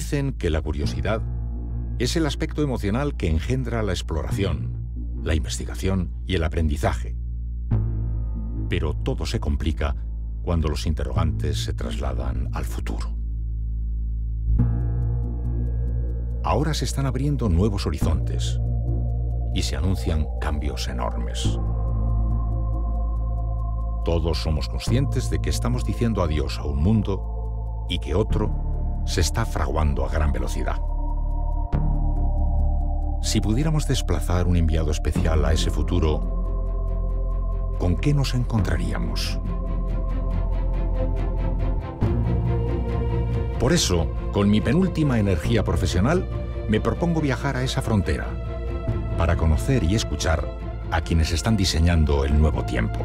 Dicen que la curiosidad es el aspecto emocional que engendra la exploración, la investigación y el aprendizaje. Pero todo se complica cuando los interrogantes se trasladan al futuro. Ahora se están abriendo nuevos horizontes y se anuncian cambios enormes. Todos somos conscientes de que estamos diciendo adiós a un mundo y que otro se está fraguando a gran velocidad. Si pudiéramos desplazar un enviado especial a ese futuro, ¿con qué nos encontraríamos? Por eso, con mi penúltima energía profesional, me propongo viajar a esa frontera para conocer y escuchar a quienes están diseñando el nuevo tiempo.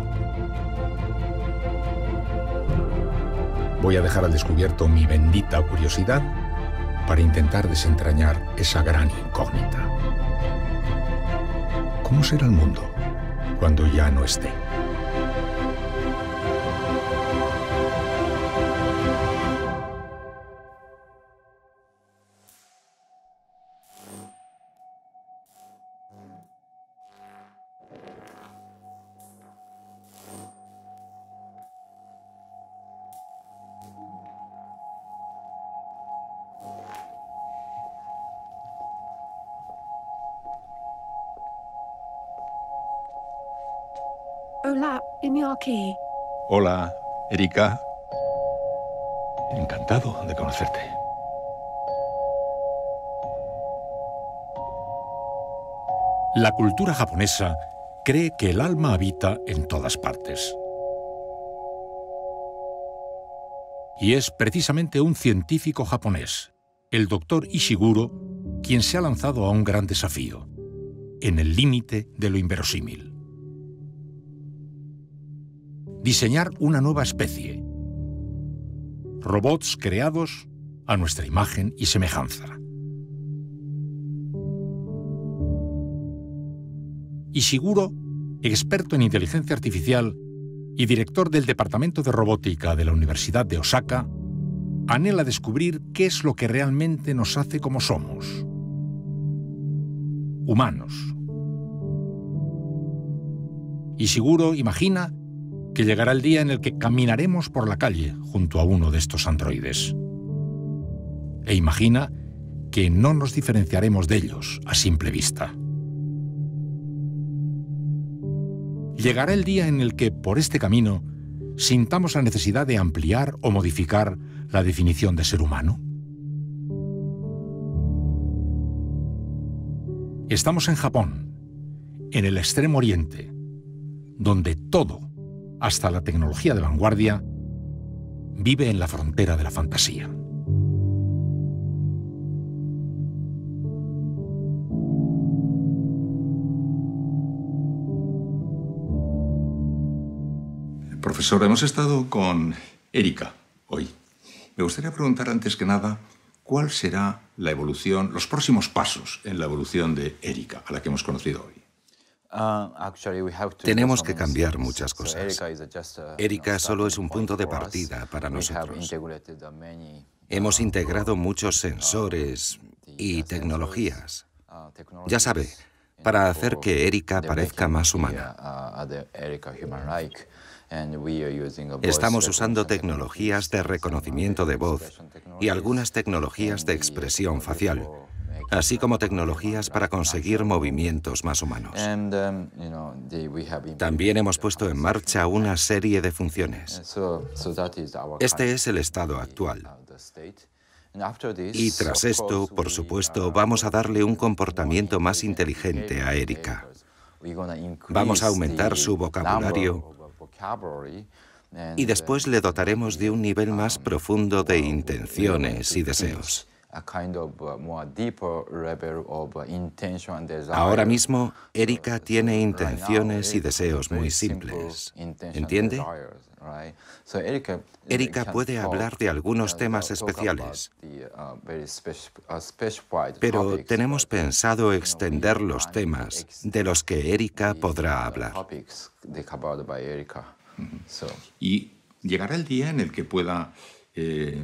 Voy a dejar al descubierto mi bendita curiosidad para intentar desentrañar esa gran incógnita. ¿Cómo será el mundo cuando ya no esté? Hola, Hola, Erika. Encantado de conocerte. La cultura japonesa cree que el alma habita en todas partes. Y es precisamente un científico japonés, el doctor Ishiguro, quien se ha lanzado a un gran desafío, en el límite de lo inverosímil diseñar una nueva especie. Robots creados a nuestra imagen y semejanza. Y seguro, experto en inteligencia artificial y director del Departamento de Robótica de la Universidad de Osaka, anhela descubrir qué es lo que realmente nos hace como somos. Humanos. Y seguro, imagina que llegará el día en el que caminaremos por la calle junto a uno de estos androides. E imagina que no nos diferenciaremos de ellos a simple vista. Llegará el día en el que, por este camino, sintamos la necesidad de ampliar o modificar la definición de ser humano. Estamos en Japón, en el extremo oriente, donde todo hasta la tecnología de vanguardia, vive en la frontera de la fantasía. Profesor, hemos estado con Erika hoy. Me gustaría preguntar antes que nada cuál será la evolución, los próximos pasos en la evolución de Erika, a la que hemos conocido hoy. Ah, Tenemos que cambiar muchas cosas. Erika uh, solo es un punto de partida para nosotros. Hemos uh, integrado muchos uh, sensores y tecnologías. Ya sabe, para hacer que Erika parezca más humana. Estamos usando tecnologías de reconocimiento de voz y algunas tecnologías de expresión facial así como tecnologías para conseguir movimientos más humanos. Um, También hemos puesto en marcha una serie de funciones. Este es el estado actual. Y tras esto, por supuesto, uh, vamos a darle un comportamiento más inteligente a Erika. Vamos a aumentar su vocabulario y después le dotaremos de un nivel más profundo de intenciones y deseos. Ahora mismo, Erika tiene intenciones y deseos muy simples. ¿Entiende? Erika uh, puede hablar de algunos temas uh, especiales, uh, pero tenemos pensado extender los temas de los que Erika podrá hablar. ¿Y llegará el día en el que pueda eh,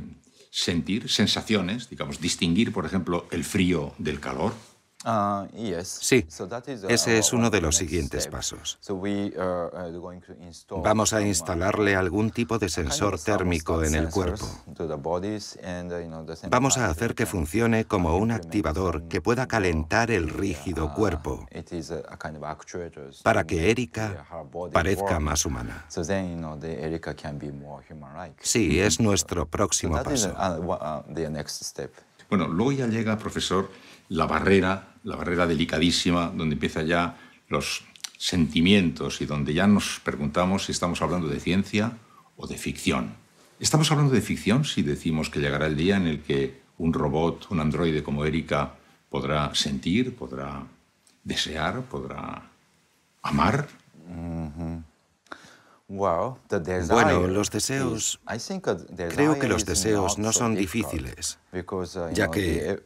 sentir sensaciones, digamos, distinguir, por ejemplo, el frío del calor, Ah, sí, uh, ese es uno de los siguientes pasos. Uh, uh, Vamos a instalarle algún tipo de sensor térmico en el cuerpo. Vamos a hacer que funcione como un activador que pueda calentar el rígido cuerpo para que Erika parezca más humana. Sí, es nuestro próximo paso. Bueno, luego ya llega, profesor, la barrera, la barrera delicadísima, donde empiezan ya los sentimientos y donde ya nos preguntamos si estamos hablando de ciencia o de ficción. ¿Estamos hablando de ficción si decimos que llegará el día en el que un robot, un androide como Erika, podrá sentir, podrá desear, podrá amar? Bueno, los deseos... Creo que los deseos no son difíciles, uh, ya que, eh,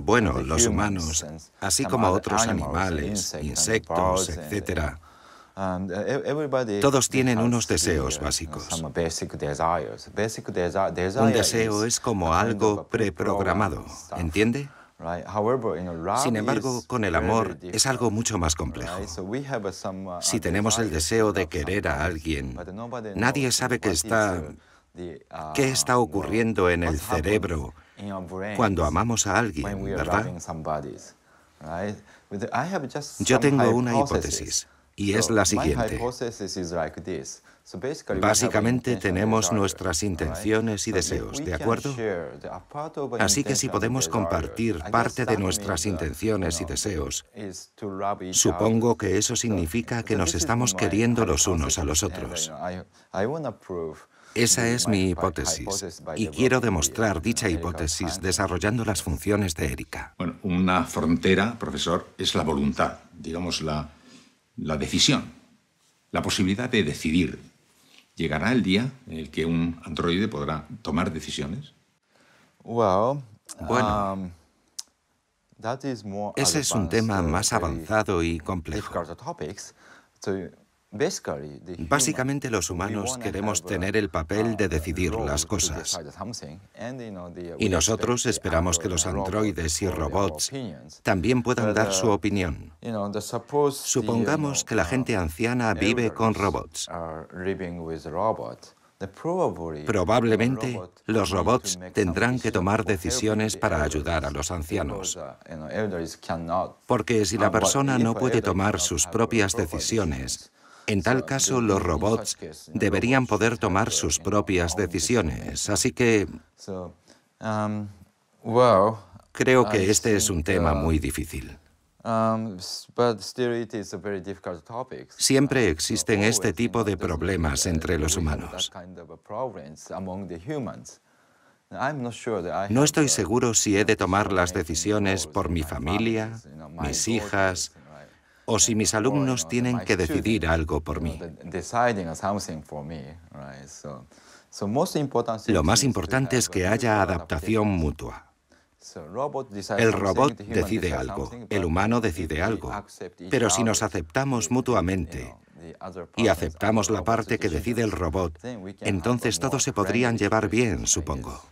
bueno, los humanos, así como otros animales, insectos, etc., uh, e-, todos tienen unos deseos uh, básicos. Un deseo es como algo preprogramado, ¿entiende? Sin embargo, con el amor es algo mucho más complejo. Uh, si tenemos el deseo de querer a alguien, nadie sabe qué está, uh, uh, qué está ocurriendo en el cerebro cuando amamos a alguien, ¿verdad? Yo tengo una hipótesis y es la siguiente. Básicamente tenemos nuestras intenciones y deseos, ¿de acuerdo? Así que si podemos compartir parte de nuestras uh, intenciones y deseos, supongo que eso significa que nos estamos queriendo los unos a los uh, otros. Esa es mi hipótesis y quiero demostrar dicha uh, hipótesis desarrollando las funciones de Erika. Bueno, una frontera, profesor, es la voluntad, digamos la la decisión, la posibilidad de decidir. ¿Llegará el día en el que un androide podrá tomar decisiones? bueno, um, ese es un tema eh, más eh, avanzado y complejo. Básicamente los humanos queremos tener el papel de decidir las cosas. Y nosotros esperamos que los androides y robots también puedan dar su opinión. Supongamos que la gente uh, anciana vive con robots. Probablemente los robots tendrán que tomar decisiones para ayudar a los ancianos. Uh, Porque si la persona no puede tomar sus propias decisiones, en tal caso, los robots deberían poder tomar sus propias decisiones. Así que... Creo que este es un tema muy difícil. Siempre existen este tipo de problemas entre los humanos. No estoy seguro si he de tomar las decisiones por mi familia, mis hijas, o si mis alumnos tienen que decidir algo por mí. Lo más importante es que haya adaptación mutua. El robot decide algo, el humano decide algo, pero si nos aceptamos mutuamente y aceptamos la parte que decide el robot, entonces todos se podrían llevar bien, supongo.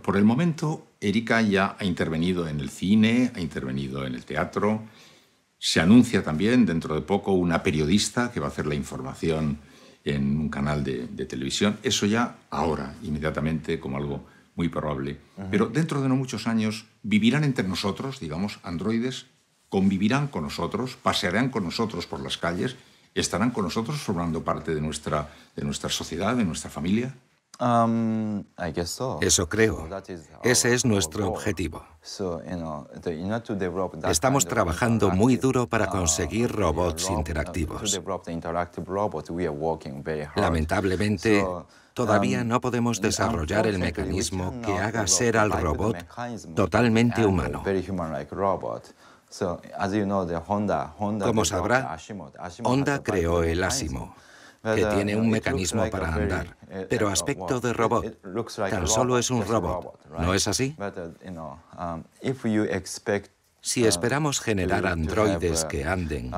por el momento, Erika ya ha intervenido en el cine, ha intervenido en el teatro, se anuncia también dentro de poco una periodista que va a hacer la información en un canal de, televisión. Eso ya ahora, inmediatamente, como algo muy probable. Pero dentro de no muchos años vivirán entre nosotros, digamos, androides, convivirán con nosotros, pasearán con nosotros por las calles, estarán con nosotros formando parte de de nuestra sociedad, de nuestra familia. Um, Eso creo. Ese es nuestro objetivo. Estamos trabajando muy duro para uh, conseguir robots interactivos. Lamentablemente, todavía um, no podemos desarrollar el mecanismo que haga ser al robot totalmente humano. Como sabrá, Honda creó el Asimo que tiene un mecanismo para andar, eh, pero aspecto de robot. Tan solo es un robot, ¿no es así? Uh, um, si uh, esperamos generar androides uh, que anden,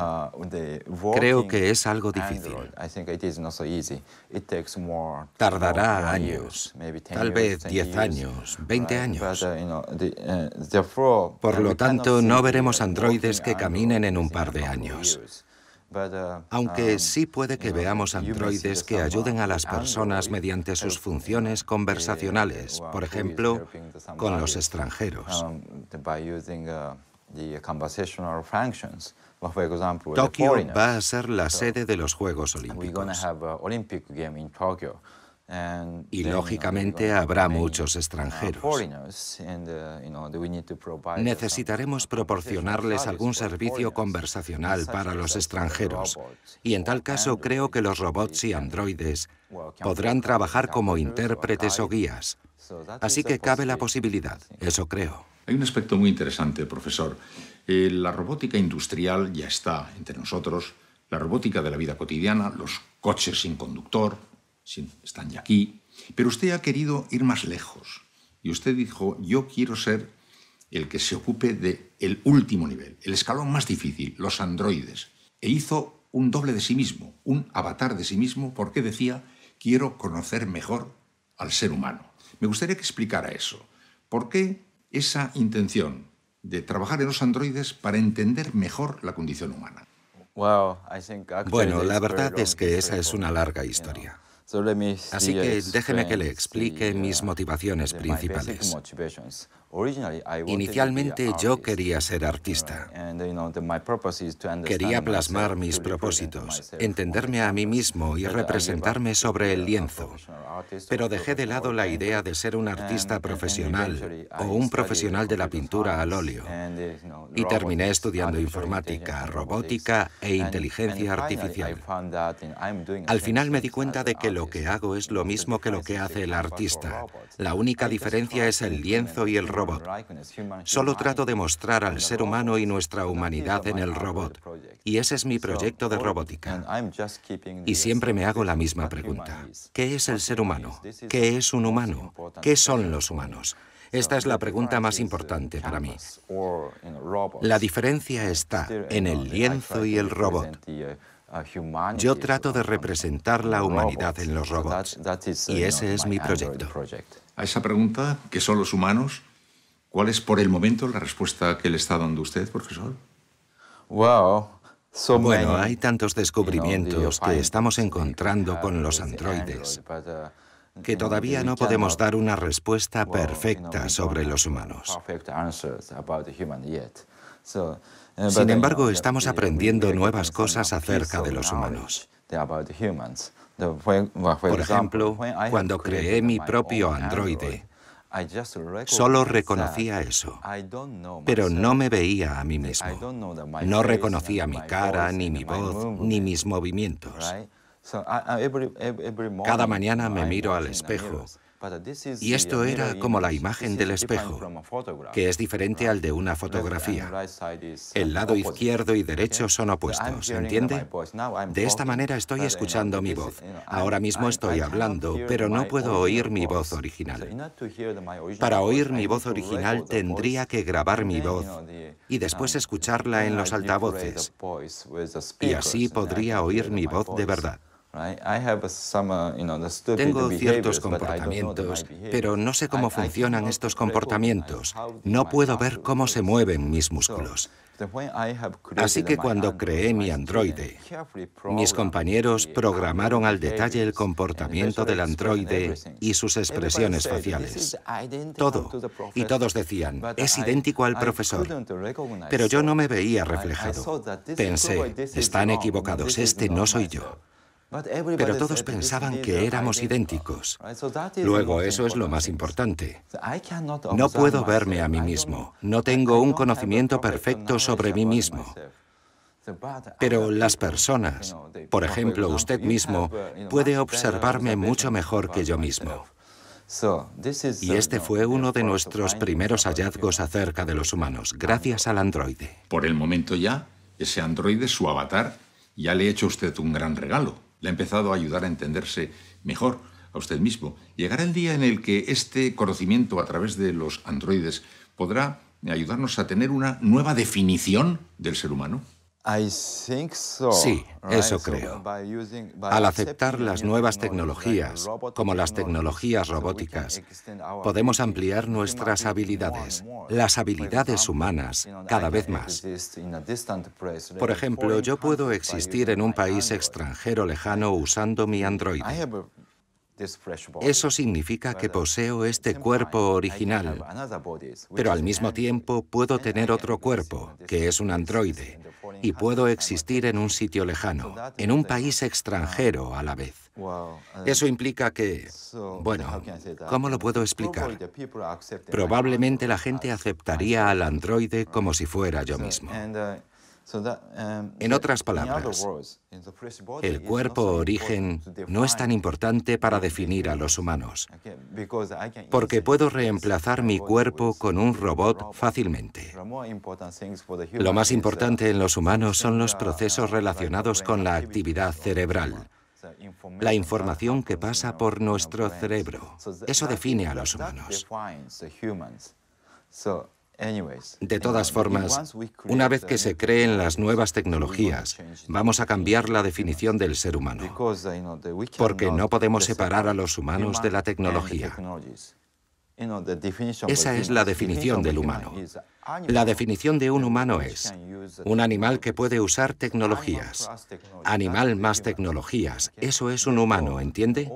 creo que es algo difícil. Tardará años, tal vez 10 años, 20 años. Por lo tanto, no veremos androides que caminen en un par de años. Uh, Aunque um, sí puede que veamos androides que ayuden a las personas mediante sus funciones eh, conversacionales, por ejemplo, con los extranjeros. Um, uh, Tokio va a ser la sede de los Juegos Olímpicos. Y lógicamente habrá muchos uh, extranjeros. Uh, Necesitaremos proporcionarles algún servicio conversacional para los uh, extranjeros. Y en tal caso creo que los robots y androides podrán trabajar como intérpretes o guías. Así que cabe la posibilidad, eso creo. Hay un aspecto muy interesante, profesor. Eh, la robótica industrial ya está entre nosotros. La robótica de la vida cotidiana, los coches sin conductor, están ya aquí, pero usted ha querido ir más lejos y usted dijo, yo quiero ser el que se ocupe del el último nivel, el escalón más difícil, los androides. E hizo un doble de sí mismo, un avatar de sí mismo, porque decía, quiero conocer mejor al ser humano. Me gustaría que explicara eso. ¿Por qué esa intención de trabajar en los androides para entender mejor la condición humana? Bueno, la verdad es que esa es una larga historia. Así que déjeme que le explique mis ah, motivaciones principales. Inicialmente yo quería ser artista. Quería plasmar mis propósitos, entenderme a mí mismo y representarme sobre el lienzo. Pero dejé de lado la idea de ser un artista profesional o un profesional de la pintura al óleo. Y terminé estudiando informática, robótica e inteligencia artificial. Al final me di cuenta de que lo que hago es lo mismo que lo que hace el artista. La única diferencia es el lienzo y el robot. Solo trato de mostrar al ser humano y nuestra humanidad en el robot. Y ese es mi proyecto de robótica. Y siempre me hago la misma pregunta. ¿Qué es el ser humano? ¿Qué es un humano? ¿Qué son los humanos? Esta es la pregunta más importante para mí. La diferencia está en el lienzo y el robot. Yo trato de representar la humanidad en los robots y ese es mi proyecto. A esa pregunta, ¿qué son los humanos? ¿Cuál es por el momento la respuesta que le está dando usted, profesor? Bueno, hay tantos descubrimientos que estamos encontrando con los androides uh, que todavía no podemos uh, dar una respuesta perfecta sobre los humanos. Sin embargo, estamos aprendiendo nuevas cosas acerca de los humanos. Por ejemplo, cuando creé mi propio androide, Solo reconocía eso, pero no me veía a mí mismo. No reconocía mi cara, ni mi voz, ni mis movimientos. Cada mañana me miro al espejo y esto era como la imagen del espejo, que es diferente al de una fotografía. El lado izquierdo y derecho son opuestos, ¿entiende? De esta manera estoy escuchando mi voz. Ahora mismo estoy hablando, pero no puedo oír mi voz original. Para oír mi voz original tendría que grabar mi voz y después escucharla en los altavoces. Y así podría oír mi voz de verdad. Tengo ciertos comportamientos, pero no sé cómo funcionan estos comportamientos. No puedo ver cómo se mueven mis músculos. Así que cuando creé mi androide, mis compañeros programaron al detalle el comportamiento del androide y sus expresiones faciales. Todo. Y todos decían, es idéntico al profesor. Pero yo no me veía reflejado. Pensé, están equivocados, este no soy yo. Pero todos pensaban que éramos idénticos. Luego, eso es lo más importante. No puedo verme a mí mismo. No tengo un conocimiento perfecto sobre mí mismo. Pero las personas, por ejemplo usted mismo, uh, puede observarme mucho mejor que yo mismo. Y uh, este fue uno de nuestros primeros hallazgos acerca de los humanos, gracias al androide. Por el momento ya, ese androide, su avatar, ya le ha hecho a usted un gran regalo le ha empezado a ayudar a entenderse mejor a usted mismo. Llegará el día en el que este conocimiento a través de los androides podrá ayudarnos a tener una nueva definición del ser humano. Sí, eso creo. Al aceptar las nuevas tecnologías, como las tecnologías robóticas, podemos ampliar nuestras habilidades, las habilidades humanas, cada vez más. Por ejemplo, yo puedo existir en un país extranjero lejano usando mi Android. Eso significa que poseo este cuerpo original, pero al mismo tiempo puedo tener otro cuerpo, que es un androide, y puedo existir en un sitio lejano, en un país extranjero a la vez. Eso implica que, bueno, ¿cómo lo puedo explicar? Probablemente la gente aceptaría al androide como si fuera yo mismo. En otras palabras, el cuerpo origen no es tan importante para definir a los humanos, porque puedo reemplazar mi cuerpo con un robot fácilmente. Lo más importante en los humanos son los uh, procesos relacionados con la actividad cerebral, la información que pasa por nuestro cerebro. Eso define a los humanos. De todas formas, una vez que se creen las nuevas tecnologías, vamos a cambiar la definición del ser humano, porque no podemos separar a los humanos de la tecnología. Esa es la definición del humano. La definición de un humano es un animal que puede usar tecnologías. Animal más tecnologías. Eso es un humano, ¿entiende?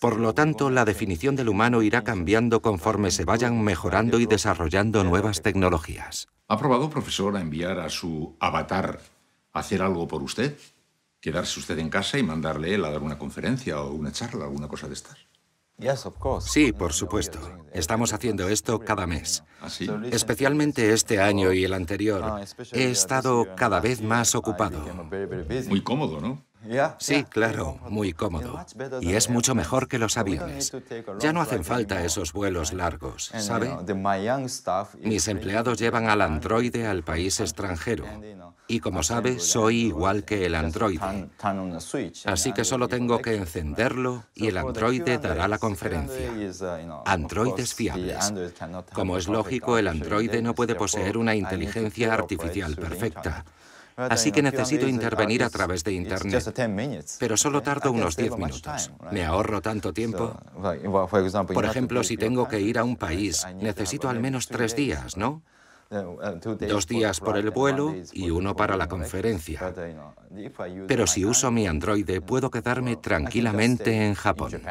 Por lo tanto, la definición del humano irá cambiando conforme se vayan mejorando y desarrollando nuevas tecnologías. ¿Ha probado, profesor, a enviar a su avatar a hacer algo por usted? ¿Quedarse usted en casa y mandarle él a dar una conferencia o una charla, alguna cosa de estas? Sí, por supuesto. Estamos haciendo esto cada mes. ¿Ah, Especialmente este año y el anterior. He estado cada vez más ocupado. Muy cómodo, ¿no? Sí, claro, muy cómodo. Y es mucho mejor que los aviones. Ya no hacen falta esos vuelos largos, ¿sabe? Mis empleados llevan al androide al país extranjero. Y como sabe, soy igual que el androide. Así uh, que solo tengo que encenderlo y el androide dará la conferencia. Uh, Androides fiables. Como es lógico, el androide no puede poseer una inteligencia artificial perfecta así que necesito intervenir a través de Internet. Pero solo tardo unos 10 minutos. Me ahorro tanto tiempo. Por ejemplo, si tengo que ir a un país, necesito al menos tres días, ¿no? Uh, Dos días por el vuelo y uno para la conferencia. Pero si uso mi Android, puedo quedarme tranquilamente en Japón.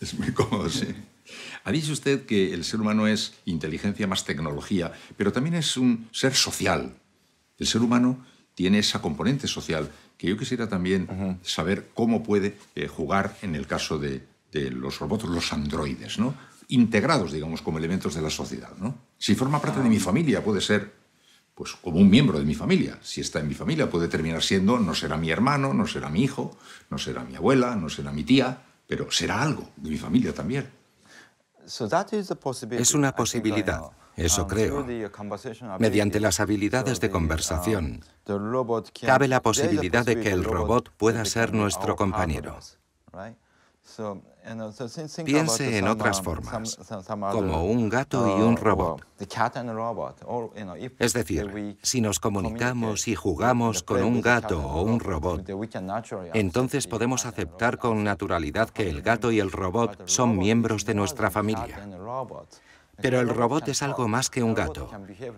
Es muy cómodo, sí. Ha dicho usted que el ser humano es inteligencia más tecnología, pero también es un ser social, el ser humano tiene esa componente social que yo quisiera también saber cómo puede eh, jugar en el caso de, los robots, los androides, ¿no? integrados, digamos, como elementos de la sociedad. Si forma parte de mi familia, puede ser pues, como un miembro de mi familia. Si está en mi familia, puede terminar siendo, no será mi hermano, no será mi hijo, no será mi abuela, no será mi tía, pero será algo de mi familia también. Es una posibilidad. Eso um, creo. Mediante las habilidades de um, conversación, cabe la posibilidad de que el robot pueda ser nuestro compañero. Piense en um, otras formas, como un gato y uh, un robot. Es decir, si nos comunicamos y jugamos con un gato o un robot, entonces podemos aceptar con naturalidad que el gato y el robot son miembros de nuestra familia. Pero el robot es algo más que un gato.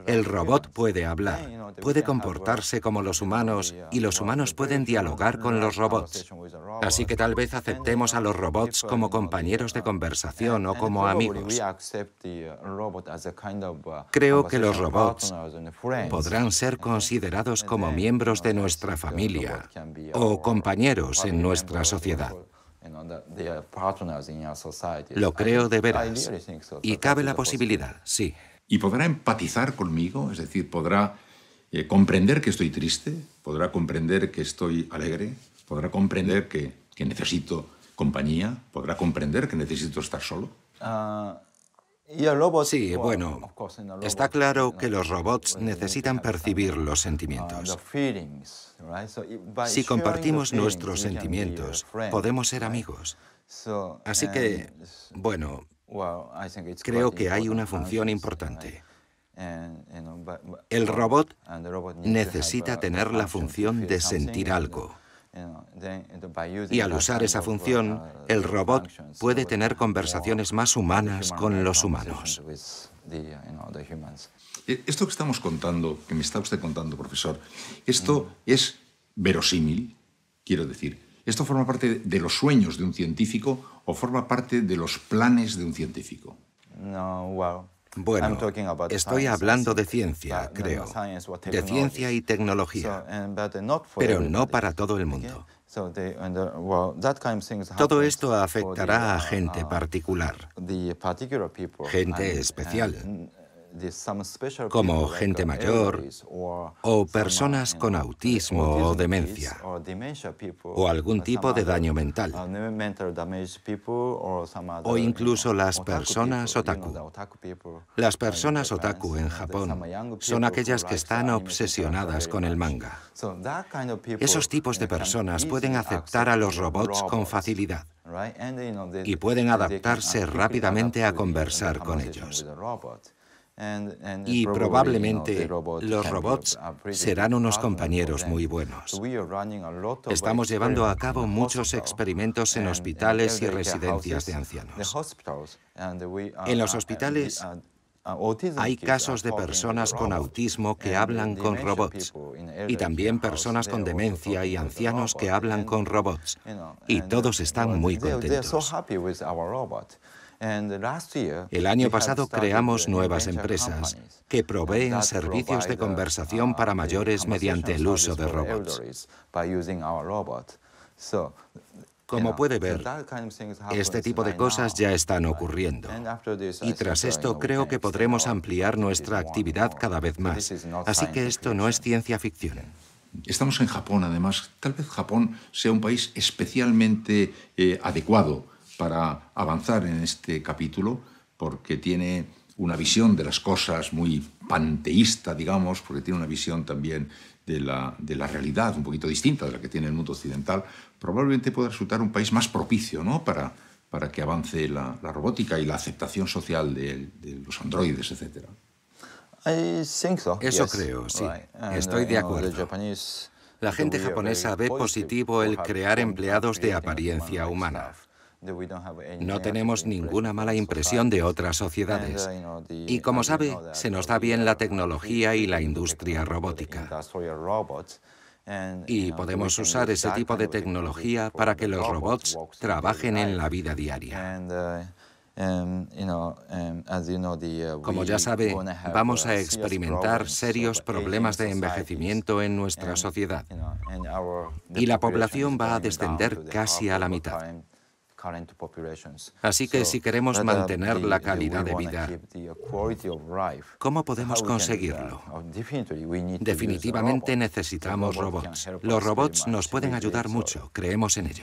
El robot puede hablar, puede comportarse como los humanos y los humanos pueden dialogar con los robots. Así que tal vez aceptemos a los robots como compañeros de conversación o como amigos. Creo que los robots podrán ser considerados como miembros de nuestra familia o compañeros en nuestra sociedad. Lo creo de veras. Y cabe la posibilidad, sí. ¿Y podrá empatizar conmigo? Es decir, ¿podrá eh, comprender que estoy triste? ¿Podrá comprender que estoy alegre? ¿Podrá comprender que, necesito compañía? ¿Podrá comprender que necesito estar solo? Uh, Sí, bueno, está claro que los robots necesitan percibir los ah, sentimientos. Si compartimos nuestros sentimientos, podemos ser amigos. Así que, bueno, creo que hay una función importante. El robot necesita tener la función de sentir algo. Y al usar esa función, el robot puede tener conversaciones más humanas con los humanos. Eh, esto que estamos contando, que me está usted contando, profesor, esto mm. es verosímil, quiero decir. ¿Esto forma parte de los sueños de un científico o forma parte de los planes de un científico? No, bueno, estoy hablando de ciencia, creo, de ciencia y tecnología, pero no para todo el mundo. Uh, todo esto afectará a uh, gente uh, particular, gente especial, como gente uh, mayor o personas con autismo o demencia o algún tipo de daño mental uh, o incluso las personas otaku. Las uh, personas otaku en Japón son aquellas que están obsesionadas con el manga. Esos tipos de personas pueden aceptar a los robots con facilidad y pueden adaptarse rápidamente a conversar con ellos y probablemente los robots serán unos compañeros muy buenos. Estamos llevando a cabo muchos experimentos en hospitales y residencias de ancianos. En los uh, hospitales uh, hay casos de personas con autismo que hablan con robots y también personas con demencia y ancianos que hablan con robots y todos están muy contentos. El año pasado creamos nuevas empresas que proveen servicios de conversación para uh, mayores mediante el uso de robots. Como puede ver, este tipo de cosas ya están ocurriendo. Y tras uh, esto creo que podremos ampliar nuestra actividad cada vez más. Así que esto no es ciencia ficción. Estamos en Japón, además. Tal vez Japón sea un país especialmente eh, adecuado para avanzar en este capítulo, porque tiene una visión de las cosas muy panteísta, digamos, porque tiene una visión también de la, de la, realidad un poquito distinta de la que tiene el mundo occidental, probablemente pueda resultar un país más propicio ¿no? para, para que avance la, robótica y la aceptación social de, de los androides, etc. Eso creo, sí. Estoy de acuerdo. La gente japonesa ve positivo el crear empleados de apariencia humana. No tenemos ninguna mala impresión de otras sociedades. Uh, y como sabe, se nos da bien la tecnología y la industria robótica. Y podemos usar ese tipo de tecnología para que los robots trabajen en la vida diaria. Como ya sabe, vamos uh, a experimentar serios problemas de envejecimiento en nuestra sociedad y la población va a descender casi a la mitad. Así que si queremos mantener la calidad de vida, ¿cómo podemos conseguirlo? Oh, Definitivamente necesitamos robots. Los robots nos pueden ayudar mucho, creemos en ello.